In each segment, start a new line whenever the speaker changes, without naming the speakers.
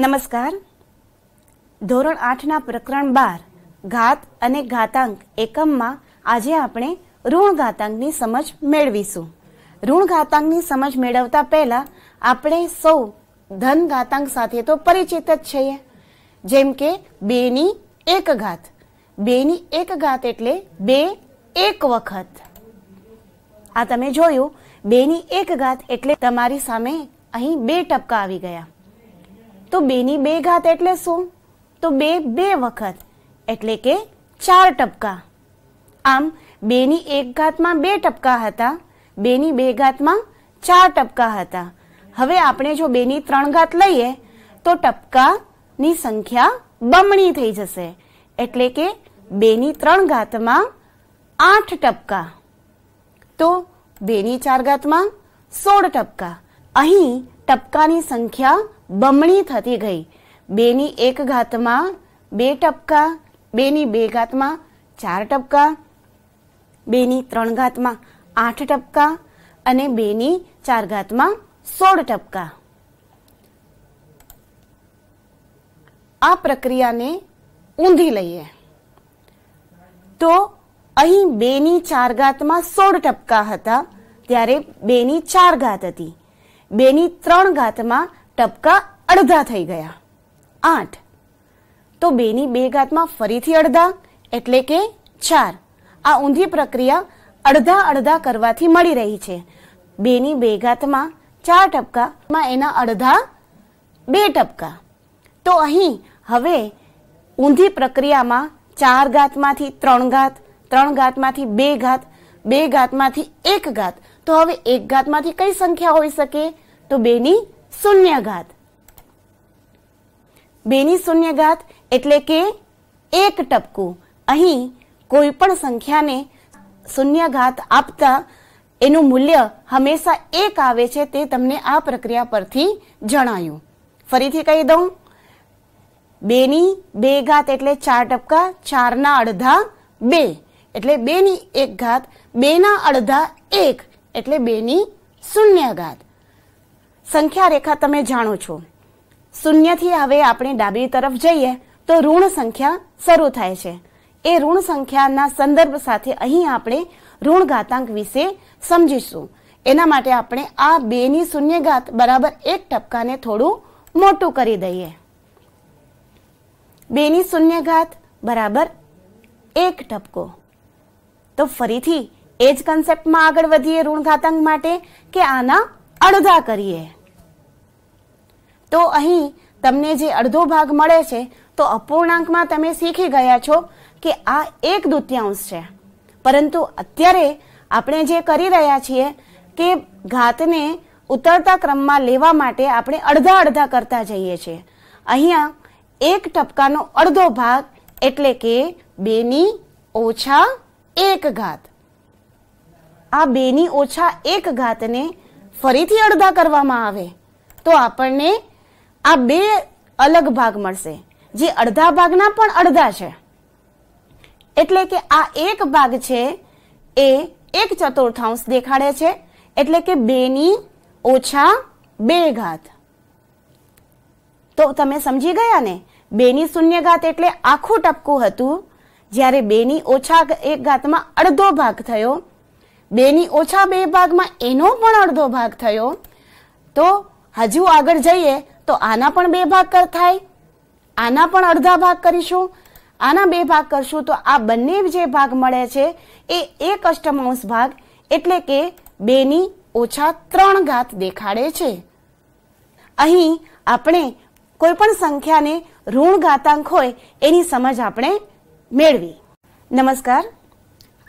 નમસ્કાર ધોરણ આઠના પ્રકરણ બાર ઘાત અને ઘાતાંક એકમમાં આજે આપણે ઋણ ઘાતાંકની સમજ મેળવીશું ઋણ ઘાતાંકની સમજ મેળવતા પહેલા આપણે સૌ ધન ઘાતાંક સાથે તો પરિચિત જ છીએ જેમ કે બેની એક ઘાત બેની એક ઘાત એટલે બે એક વખત આ તમે જોયું બેની એક ઘાત એટલે તમારી સામે અહીં બે ટપકા આવી ગયા તો બેની બે ઘાત એટલે શું તો બે બે વખત એટલે કે ચાર ટપકા આમ બેની એક ઘાતમાં બે ટપકા હતા બેની બે ઘાતમાં ચાર ટપકા હતા હવે આપણે જો બેની ત્રણ ઘાત લઈએ તો ટપકાની સંખ્યા બમણી થઈ જશે એટલે કે બેની ત્રણ ઘાતમાં આઠ ટપકા તો બેની ચાર ઘાતમાં સોળ ટપકા અહીં ટપકાની સંખ્યા બમણી થતી ગઈ બેની એક ઘાતમાં બે ટપકા બેની બે ઘાતમાં ચાર ટપકા બેની ત્રણ ઘાતમાં આઠ ટપકા અને બેની ચાર ઘાતમાં સોળ ટપકા આ પ્રક્રિયાને ઊંધી લઈએ તો અહીં બેની ચાર ઘાતમાં સોળ ટપકા હતા ત્યારે બેની ચાર ઘાત હતી બેની ત્રણ ઘાતમાં ટપકા અડધા થઈ ગયા આઠ તો બેની બે ઘાતમાં ફરીથી અડધા એટલે કે ચાર આ ઊંધી પ્રક્રિયા અડધા અડધા કરવાથી મળી રહી છે બેની બે ઘાતમાં ચાર ટપકામાં એના અડધા બે ટપકા તો અહીં હવે ઊંધી પ્રક્રિયામાં ચાર ઘાતમાંથી ત્રણ ઘાત ત્રણ ઘાતમાંથી બે ઘાત બે ઘાતમાંથી એક ઘાત તો હવે એક ઘાતમાંથી કઈ સંખ્યા હોઈ શકે તો બેની શૂન્યઘાત બેની શૂન્યઘાત એટલે કે એક ટપકું અહીં કોઈ પણ સંખ્યાને શૂન્યઘાત આપતા એનું મૂલ્ય હંમેશા એક આવે છે તે તમને આ પ્રક્રિયા પરથી જણાયું ફરીથી કહી દઉં બેની બે ઘાત એટલે ચાર ટપકા ચારના અડધા બે એટલે બેની એક ઘાત બેના અડધા એક એટલે બેની શૂન્ય ઘાત સંખ્યા રેખા તમે જાણો છો શૂન્યથી હવે આપણે ડાબી તરફ જઈએ તો ઋણ સંખ્યા શરૂ થાય છે એ ઋણ સંખ્યાના સંદર્ભ સાથે અહીં આપણે ઋણ ઘાતાંક વિશે સમજીશું એના માટે આપણે આ બેની શૂન્ય ઘાત બરાબર એક ટપકાને થોડું મોટું કરી દઈએ બેની શૂન્ય ઘાત બરાબર એક ટપકો તો ફરીથી એ જ કન્સેપ્ટમાં આગળ વધીએ ઋણઘાતાંક માટે કે આના અડધા કરીએ તો અહીં તમને જે અડધો ભાગ મળે છે તો અપૂર્ણાંકમાં તમે શીખી ગયા છો કે આ એક દૂત્યાંશ છે પરંતુ અત્યારે આપણે જે કરી રહ્યા છીએ કે ઘાતને ઉતરતા ક્રમમાં લેવા માટે આપણે અડધા અડધા કરતા જઈએ છીએ અહીંયા એક ટપકાનો અડધો ભાગ એટલે કે બેની ઓછા એક ઘાત આ બેની ઓછા એક ઘાતને ફરીથી અડધા કરવામાં આવે તો આપણને આ બે અલગ ભાગ મળશે જે અડધા ભાગના પણ અડધા છે એટલે કે આ એક ભાગ છે એ એક ચતુર્થાંશ દેખાડે છે એટલે કે બે ની ઓછા બે ઘાત તો તમે સમજી ગયા ને બે ની શૂન્ય ઘાત એટલે આખું ટપકું હતું જ્યારે બે ની ઓછા એક ઘાતમાં અડધો ભાગ થયો બે ની ઓછા બે ભાગમાં એનો પણ અડધો ભાગ થયો તો હજુ આગળ જઈએ તો આના પણ બે ભાગ કર થાય આના પણ અડધા ભાગ કરીશું આના બે ભાગ કરશું તો આ બંને જે ભાગ મળે છે એ એક અષ્ટમાંશ ભાગ એટલે કે બેની ઓછા ત્રણ ઘાત દેખાડે છે અહીં આપણે કોઈ પણ સંખ્યાને ઋણ ઘાતાંક હોય એની સમજ આપણે મેળવી નમસ્કાર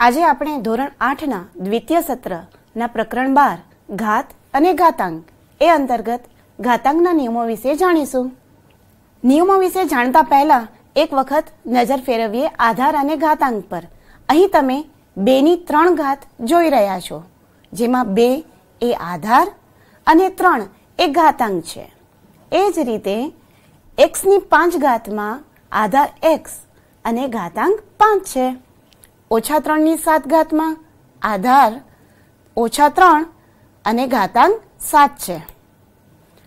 આજે આપણે ધોરણ આઠના દ્વિતીય સત્રના પ્રકરણ બાર ઘાત અને ઘાતાંક એ અંતર્ગત ઘાતાંકના નિયમો વિશે જાણીશું નિયમો વિશે જાણતા પહેલા એક વખત નજર ફેરવીએ આધાર અને ઘાતાંક પર અહીં તમે બેની ત્રણ ઘાત જોઈ રહ્યા છો જેમાં બે એ આધાર અને ત્રણ એ ઘાતાંક છે એ જ રીતે એક્સની પાંચ ઘાતમાં આધાર એક્સ અને ઘાતાંક પાંચ છે ઓછા ત્રણની સાત ઘાતમાં આધાર ઓછા ત્રણ અને ઘાતાંક સાત છે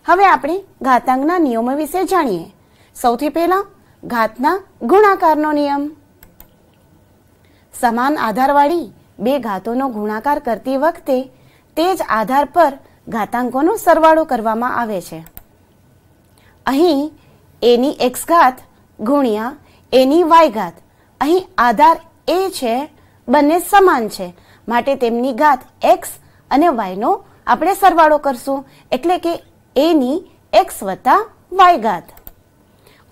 હવે આપણે ઘાતાંકના નિયમો વિશે જાણીએ સૌથી પહેલા ઘાતના ગુણાકારનો નિયમ સમાન આધારવાળી બે ઘાતોનો ગુણાકાર કરતી વખતે તે જ આધાર પર ઘાતાંકોનો સરવાળો કરવામાં આવે છે અહીં એની એક્સ ઘાત ગુણ્યા એની વાય ઘાત અહીં આધાર એ છે બંને સમાન છે માટે તેમની ઘાત એક્સ અને વાયનો આપણે સરવાળો કરશું એટલે કે એની એક્સ વત્તા વાય ઘાત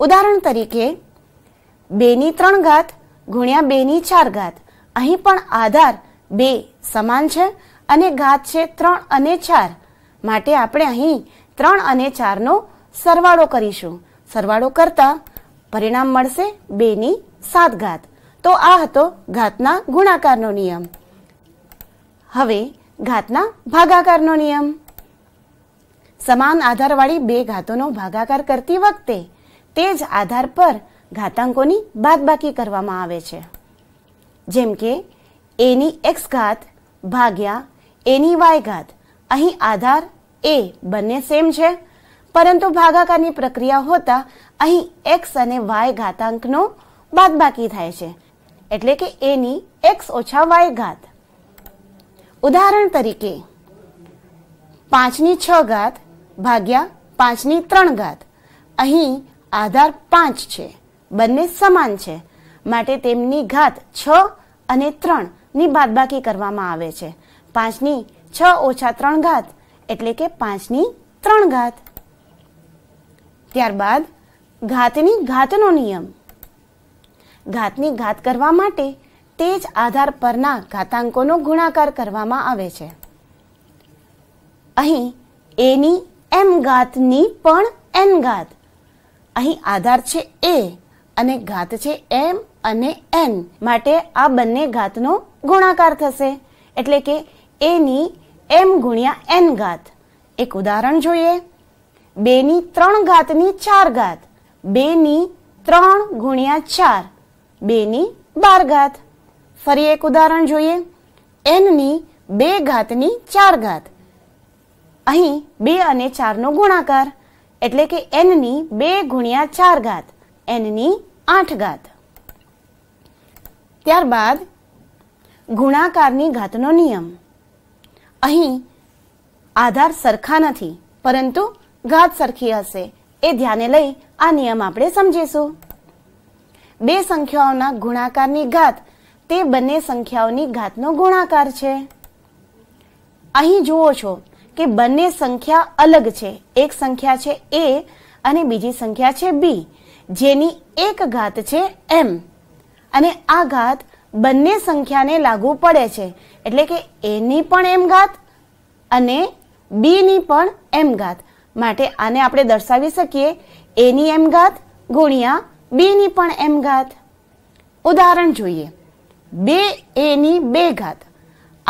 ઉદાહરણ તરીકે બેની ત્રણ ઘાત ગુણ્યા બેની ચાર ઘાત અહીં પણ આધાર બે સમાન છે અને ઘાત છે ત્રણ અને ચાર માટે આપણે અહીં ત્રણ અને ચારનો સરવાળો કરીશું સરવાળો કરતા પરિણામ મળશે બેની સાત ઘાત તો આ હતો ઘાતના ગુણાકારનો નિયમ હવે ઘાતના ભાગાકારનો નિયમ સમાન આધારવાળી બે ઘાતોનો ભાગાકાર કરતી વખતે તે જ આધાર પર ઘાતાંકોની બાદબાકી કરવામાં આવે છે જેમ કે એની એક્સ ઘાત ભાગ્યા એની વાય ઘાત અહીં આધાર એ બંને સેમ છે પરંતુ ભાગાકારની પ્રક્રિયા હોતા અહીં એક્સ અને વાય ઘાતાંકનો બાદબાકી થાય છે એટલે કે એની એક્સ ઓછા વાય ઘાત ઉદાહરણ તરીકે પાંચની છ ઘાત ભાગ્યા પાંચની ત્રણ ઘાત અહીં આધાર પાંચ છે બંને સમાન છે માટે તેમની ઘાત છ અને ત્રણની બાદબાકી કરવામાં આવે છે પાંચની છ ઓછા ત્રણ ઘાત એટલે કે પાંચની ત્રણ ઘાત ત્યારબાદ ઘાતની ઘાતનો નિયમ ઘાતની ઘાત કરવા માટે તે જ આધાર પરના ઘાતાંકોનો ગુણાકાર કરવામાં આવે છે અહીં એની એમ ગાતની પણ એન ગાત અહીં આધાર છે એ અને ઘાત છે એમ અને એન માટે આ બંને ઘાતનો ગુણાકાર થશે એટલે કે એની એમ ગુણ્યા એન ઘાત એક ઉદાહરણ જોઈએ બેની ત્રણ ઘાતની ચાર ઘાત બેની ત્રણ ગુણ્યા ચાર બેની બાર ઘાત ફરી એક ઉદાહરણ જોઈએ એનની બે ઘાતની ચાર ઘાત અહીં બે અને ચારનો ગુણાકાર એટલે કે એનની બે ગુણ્યા ચાર ઘાત એનની આઠ ઘાત ત્યારબાદ ગુણાકારની ઘાતનો નિયમ અહીં આધાર સરખા નથી પરંતુ ઘાત સરખી હશે એ ધ્યાને લઈ આ નિયમ આપણે સમજીશું બે સંખ્યાઓના ગુણાકારની ઘાત તે બંને સંખ્યાઓની ઘાતનો ગુણાકાર છે અહીં જુઓ છો કે બંને સંખ્યા અલગ છે એક સંખ્યા છે એ અને બીજી સંખ્યા છે બી જેની એક ઘાત છે એમ અને આ ઘાત બંને સંખ્યાને લાગુ પડે છે એટલે કે એની પણ એમ ઘાત અને બીની પણ એમ ઘાત માટે આને આપણે દર્શાવી શકીએ એની એમ ઘાત ગુણ્યા બીની પણ એમ ઘાત ઉદાહરણ જોઈએ બે એની બે ઘાત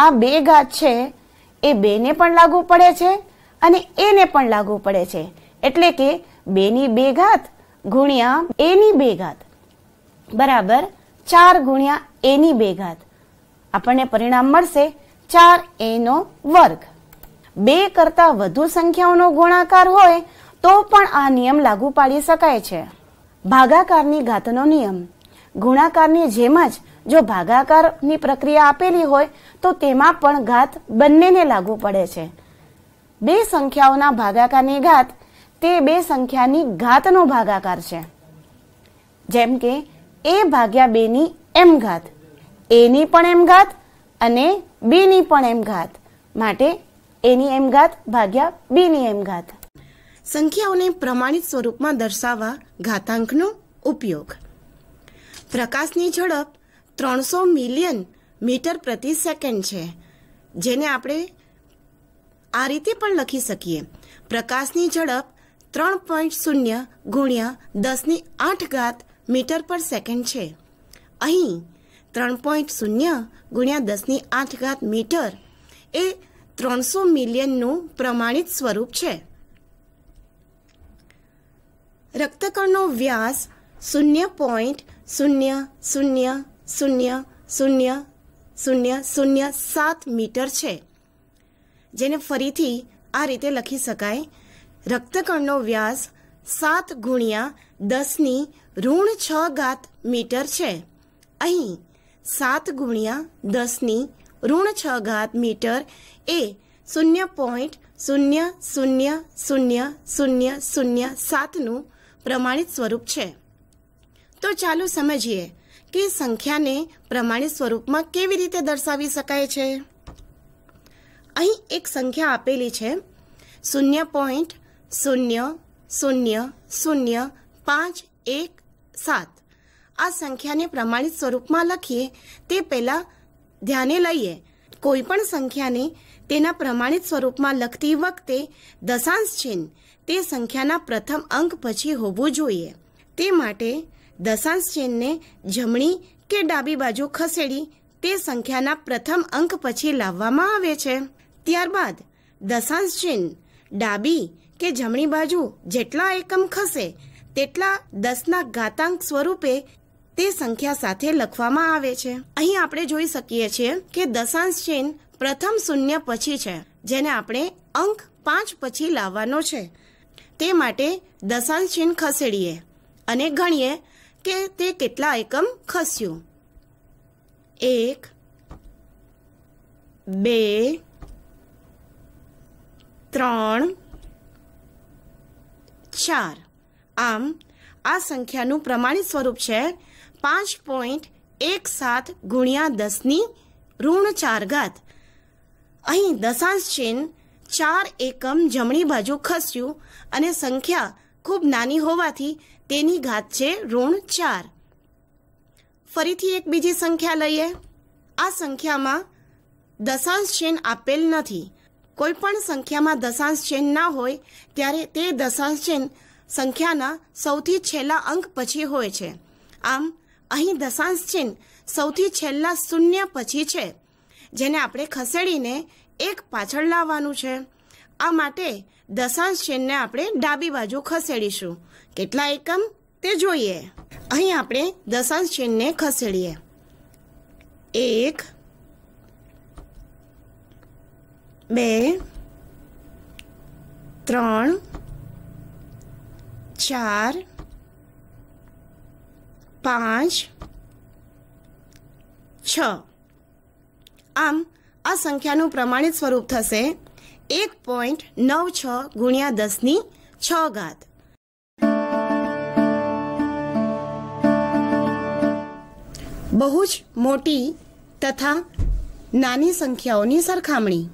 આ બે ઘાત છે એ બેને પણ લાગુ પડે છે અને એને પણ લાગુ પડે છે એટલે કે બેની બે ઘાત ગુણ્યા એની બે ઘાત બરાબર ચાર ગુણ્યા એની બે ઘાત આપણને પરિણામ મળશે ચાર એનો વર્ગ બે કરતા વધુ સંખ્યાઓનો ગુણાકાર હોય તો પણ આ નિયમ લાગુ પાડી શકાય છે ભાગાકારની ઘાતનો નિયમ ગુણાકારની જેમ જ જો ભાગાકારની પ્રક્રિયા આપેલી હોય તો તેમાં પણ ઘાત બંનેને લાગુ પડે છે બે સંખ્યાઓના ભાગાકારની ઘાત તે બે સંખ્યાની ઘાતનો ભાગાકાર છે જેમ કે એ ભાગ્યા બેની એમ ઘાત એની પણ એમ ઘાત અને બેની પણ એમ ઘાત માટે એની એમ ઘાત ભાગ્યા બેની એમ ઘાત સંખ્યાઓને પ્રમાણિત સ્વરૂપમાં દર્શાવવા ઘાતાંકનો ઉપયોગ પ્રકાશની ઝડપ ત્રણસો મિલિયન મીટર પ્રતિ સેકન્ડ છે જેને આપણે આ રીતે પણ લખી શકીએ પ્રકાશની ઝડપ ત્રણ પોઈન્ટ શૂન્ય ગુણ્યા દસની આઠ ઘાત મીટર પર સેકન્ડ છે અહીં ત્રણ પોઈન્ટ શૂન્ય ગુણ્યા દસની આઠ ઘાત મીટર એ ત્રણસો મિલિયનનું પ્રમાણિત સ્વરૂપ છે રક્તકણનો વ્યાસ શૂન્ય પોઈન્ટ શૂન્ય શૂન્ય શૂન્ય શૂન્ય શૂન્ય શૂન્ય સાત મીટર છે જેને ફરીથી આ રીતે લખી શકાય રક્તકણનો વ્યાસ સાત ગુણ્યા દસની ઋણ છ ઘાત મીટર છે અહીં સાત ગુણ્યા દસની ઋણ છ ઘાત મીટર એ શૂન્ય પોઈન્ટ શૂન્ય શૂન્ય શૂન્ય શૂન્ય શૂન્ય સાતનું પ્રમાણિત સ્વરૂપ છે તો ચાલો સમજીએ કે સંખ્યાને પ્રમાણિત સ્વરૂપમાં કેવી રીતે દર્શાવી શકાય છે અહીં એક સંખ્યા આપેલી છે શૂન્ય પોઈન્ટ શૂન્ય શૂન્ય શૂન્ય પાંચ એક સાત આ સંખ્યાને પ્રમાણિત સ્વરૂપમાં લખીએ તે પહેલાં ધ્યાને લઈએ કોઈપણ સંખ્યાને તેના પ્રમાણિત સ્વરૂપમાં લખતી વખતે દશાંશ ચિહ્ન તે સંખ્યાના પ્રથમ અંક પછી હોવું જોઈએ તે માટે દશાંશ ચિહ્નને જમણી કે ડાબી બાજુ ખસેડી તે સંખ્યાના પ્રથમ અંક પછી લાવવામાં આવે છે ત્યારબાદ દશાંશ ચિહ્ન ડાબી કે જમણી બાજુ જેટલા એકમ ખસે તેટલા દસના ઘાતાંક સ્વરૂપે તે સંખ્યા સાથે લખવામાં આવે છે અહીં આપણે જોઈ શકીએ છીએ કે દશાંશ ચિહ્ન પ્રથમ શૂન્ય પછી છે જેને આપણે અંક પાંચ પછી લાવવાનો છે તે માટે દશાંશ ચિહ્ન ખસેડીએ અને ગણીએ કે તે કેટલા એકમ ખસ્યું એક બે ત્રણ ચાર આમ આ સંખ્યાનું પ્રમાણિત સ્વરૂપ છે પાંચ પોઈન્ટ એક સાત ગુણ્યા દસની ઋણ ચાર ઘાત અહીં દશાંશ ચિહ્ન ચાર એકમ જમણી બાજુ ખસ્યું અને સંખ્યા ખૂબ નાની હોવાથી તેની ઘાત છે ઋણ ચાર ફરીથી એક બીજી સંખ્યા લઈએ આ સંખ્યામાં દશાંશ ચિહ્ન આપેલ નથી કોઈ પણ સંખ્યામાં દશાંશ ચિહ્ન ના હોય ત્યારે તે દશાંશ ચિહ્ન સંખ્યાના સૌથી છેલ્લા અંક પછી હોય છે આમ અહીં દશાંશ ચિહ્ન સૌથી છેલ્લા શૂન્ય પછી છે જેને આપણે ખસેડીને એક પાછળ લાવવાનું છે આ માટે દશાંશ ચિહ્નને આપણે ડાબી બાજુ ખસેડીશું કેટલા એકમ તે જોઈએ અહીં આપણે દશાંશ ચિહ્નને ખસેડીએ એક બે ત્રણ ચાર પાંચ છ આમ આ સંખ્યાનું પ્રમાણિત સ્વરૂપ થશે એક પોઈન્ટ નવ છ ગુણ્યા દસની છ ઘાત બહુ જ મોટી તથા નાની સંખ્યાઓની સરખામણી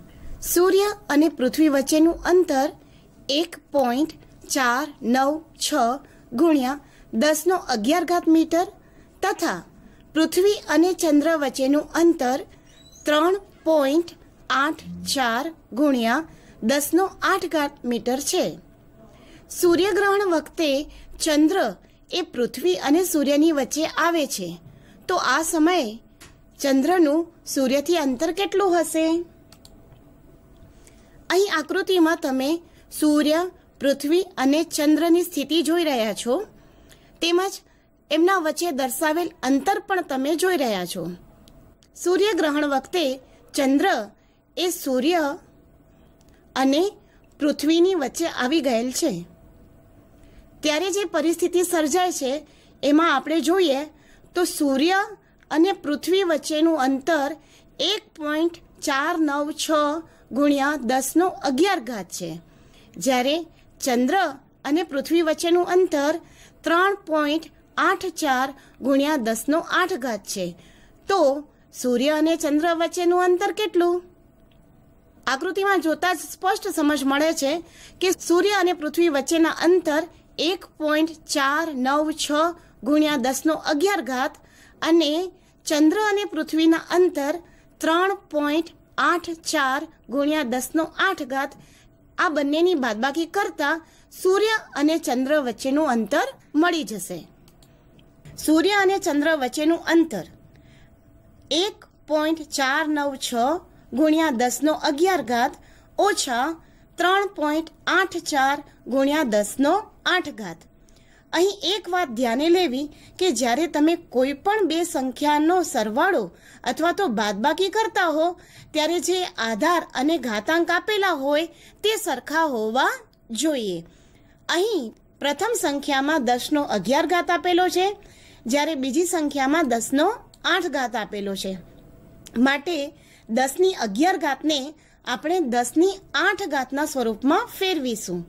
સૂર્ય અને પૃથ્વી વચ્ચેનું અંતર એક પોઈન્ટ ચાર નવ છ ગુણ્યા દસનો અગિયાર ઘાત મીટર તથા પૃથ્વી અને ચંદ્ર વચ્ચેનું અંતર ત્રણ પોઈન્ટ આઠ ચાર ગુણ્યા દસનો આઠ ઘાત મીટર છે સૂર્યગ્રહણ વખતે ચંદ્ર એ પૃથ્વી અને સૂર્યની વચ્ચે આવે છે તો આ સમયે ચંદ્રનું સૂર્યથી અંતર કેટલું હશે અહીં આકૃતિમાં તમે સૂર્ય પૃથ્વી અને ચંદ્રની સ્થિતિ જોઈ રહ્યા છો તેમજ એમના વચ્ચે દર્શાવેલ અંતર પણ તમે જોઈ રહ્યા છો સૂર્યગ્રહણ વખતે ચંદ્ર એ સૂર્ય અને પૃથ્વીની વચ્ચે આવી ગયેલ છે ત્યારે જે પરિસ્થિતિ સર્જાય છે એમાં આપણે જોઈએ તો સૂર્ય અને પૃથ્વી વચ્ચેનું અંતર એક પોઈન્ટ ચાર નવ છ ગુણ્યા દસનો અગિયાર ઘાત છે જ્યારે ચંદ્ર અને પૃથ્વી વચ્ચેનું અંતર ત્રણ પોઈન્ટ આઠ ચાર ગુણ્યા દસનો આઠ ઘાત છે તો સૂર્ય અને ચંદ્ર વચ્ચેનું અંતર કેટલું આકૃતિમાં જોતા જ સ્પષ્ટ સમજ મળે છે કે સૂર્ય અને પૃથ્વી વચ્ચેના અંતર એક પોઈન્ટ ચાર નવ છ ગુણ્યા દસનો અગિયાર ઘાત અને ચંદ્ર અને પૃથ્વીના અંતર ત્રણ પોઈન્ટ આઠ ચાર ગુણ્યા દસનો આઠ ઘાત આ બંનેની બાદબાકી કરતા સૂર્ય અને ચંદ્ર વચ્ચેનું અંતર મળી જશે સૂર્ય અને ચંદ્ર વચ્ચેનું અંતર એક પોઈન્ટ ચાર નવ છ ગુણ્યા દસનો અગિયાર ઘાત ઓછા ત્રણ પોઈન્ટ આઠ ચાર ગુણ્યા દસનો આઠ ઘાત અહીં એક વાત ધ્યાને લેવી કે જ્યારે તમે કોઈ પણ બે સંખ્યાનો સરવાળો અથવા તો બાદબાકી કરતા હો ત્યારે જે આધાર અને ઘાતાંક આપેલા હોય તે સરખા હોવા જોઈએ અહીં પ્રથમ સંખ્યામાં દસનો અગિયાર ઘાત આપેલો છે જ્યારે બીજી સંખ્યામાં દસનો આઠ ઘાત આપેલો છે માટે દસની અગિયાર ઘાતને આપણે દસની આઠ ઘાતના સ્વરૂપમાં ફેરવીશું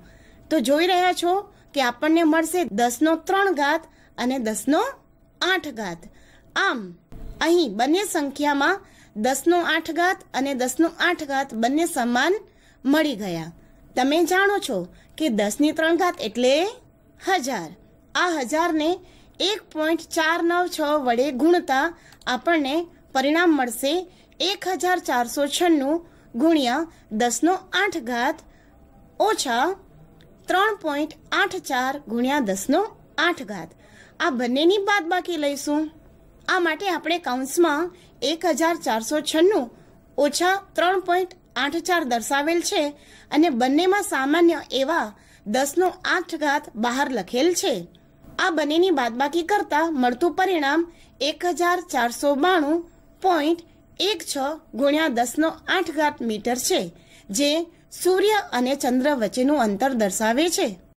તો જોઈ રહ્યા છો કે આપણને મળશે દસનો ત્રણ ઘાત અને દસનો આઠ ઘાત આમ અહીં બંને સંખ્યામાં દસનો આઠ ઘાત અને દસનો આઠ ઘાત બંને સમાન મળી ગયા તમે જાણો છો કે દસની ત્રણ ઘાત એટલે હજાર આ હજારને એક પોઈન્ટ ચાર નવ છ વડે ગુણતા આપણને પરિણામ મળશે એક હજાર ચારસો છન્નું ગુણ્યા દસનો આઠ ઘાત ઓછા ત્રણ પોઈન્ટ આઠ ચાર ગુણ્યા દસનો આઠ ઘાત આ બંનેની બાદ બાકી લઈશું આ માટે આપણે કાઉન્સમાં એક હજાર ચારસો છન્નું ઓછા ત્રણ પોઈન્ટ આઠ ચાર દર્શાવેલ છે અને બંનેમાં સામાન્ય એવા દસનો આઠ ઘાત બહાર લખેલ છે આ બંનેની બાદબાકી કરતાં મળતું પરિણામ એક હજાર ચારસો બાણું પોઈન્ટ એક છ ગુણ્યા દસનો આઠ ઘાત મીટર છે જે સૂર્ય અને ચંદ્ર વચ્ચેનું અંતર દર્શાવે છે